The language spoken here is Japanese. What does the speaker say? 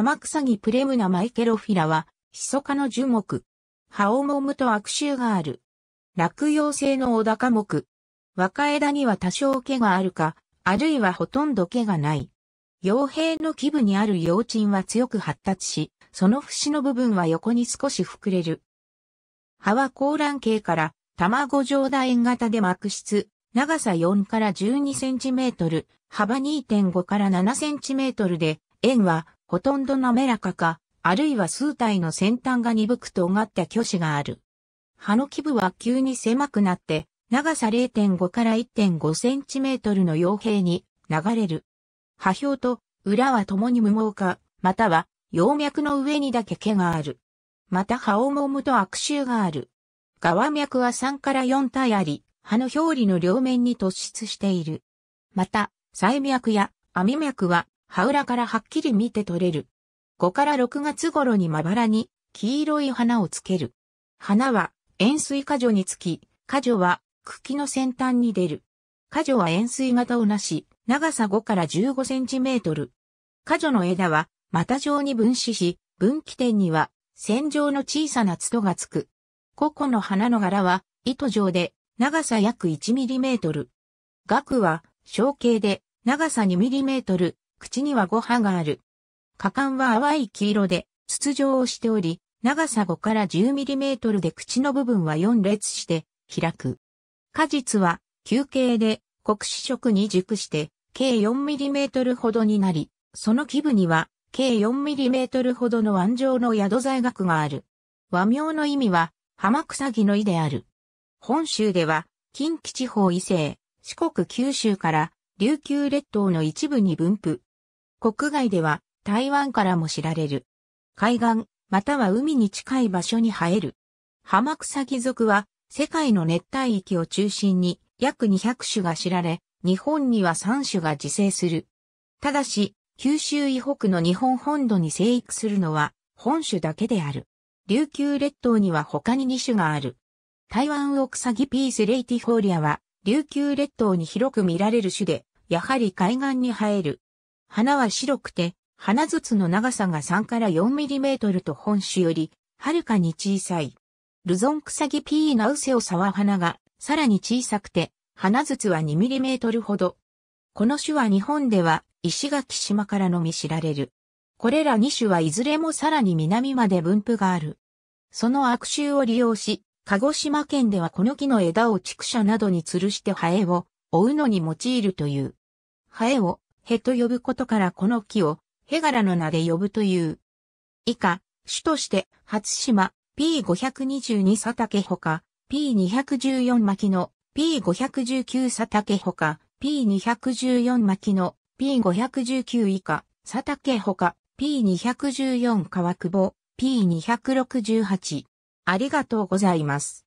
ク草ギプレムナマイケロフィラは、ヒソカの樹木。葉をもむと悪臭がある。落葉性の小高木。若枝には多少毛があるか、あるいはほとんど毛がない。傭兵の基部にある幼賃は強く発達し、その節の部分は横に少し膨れる。葉は高卵形から卵状楕円型で膜質、長さ4から12センチメートル、幅2.5から7センチメートルで、円はほとんど滑らかか、あるいは数体の先端が鈍くと尖った巨子がある。葉の基部は急に狭くなって、長さ0.5から1.5センチメートルの傭兵に流れる。葉表と裏は共に無毛化、または葉脈の上にだけ毛がある。また葉を揉むと悪臭がある。側脈は3から4体あり、葉の表裏の両面に突出している。また、細脈や網脈は葉裏からはっきり見て取れる。5から6月頃にまばらに黄色い花をつける。花は円錐果樹につき、果樹は茎の先端に出る。果樹は円錐型をなし、長さ5から15センチメートル。果樹の枝は股状に分子し、分岐点には線状の小さな筒がつく。個々の花の柄は糸状で長さ約1ミリメートル。額は小径で長さ2ミリメートル、口にはご歯がある。果敢は淡い黄色で、筒状をしており、長さ5から 10mm で口の部分は4列して開く。果実は球形で黒士色に熟して計 4mm ほどになり、その基部には計 4mm ほどの腕状の宿材学がある。和名の意味は浜草木の意である。本州では近畿地方以西、四国九州から琉球列島の一部に分布、国外では台湾からも知られる。海岸、または海に近い場所に生える。ハマクサギ属は世界の熱帯域を中心に約200種が知られ、日本には3種が自生する。ただし、九州以北の日本本土に生育するのは本種だけである。琉球列島には他に2種がある。台湾オクサギピースレイティフォーリアは琉球列島に広く見られる種で、やはり海岸に生える。花は白くて、花筒の長さが3から4ミリメートルと本種より、はるかに小さい。ルゾンクサギピーナウセオサワ花が、さらに小さくて、花筒は2ミリメートルほど。この種は日本では、石垣島からのみ知られる。これら2種はいずれもさらに南まで分布がある。その悪臭を利用し、鹿児島県ではこの木の枝を畜舎などに吊るしてハエを追うのに用いるという。ハエをへと呼ぶことからこの木を、へがらの名で呼ぶという。以下、主として、初島、P522 佐竹ほか、P214 巻の、P519 佐竹ほか、P214 巻の、P519 以下、佐竹ほか、P214 川久保、P268。ありがとうございます。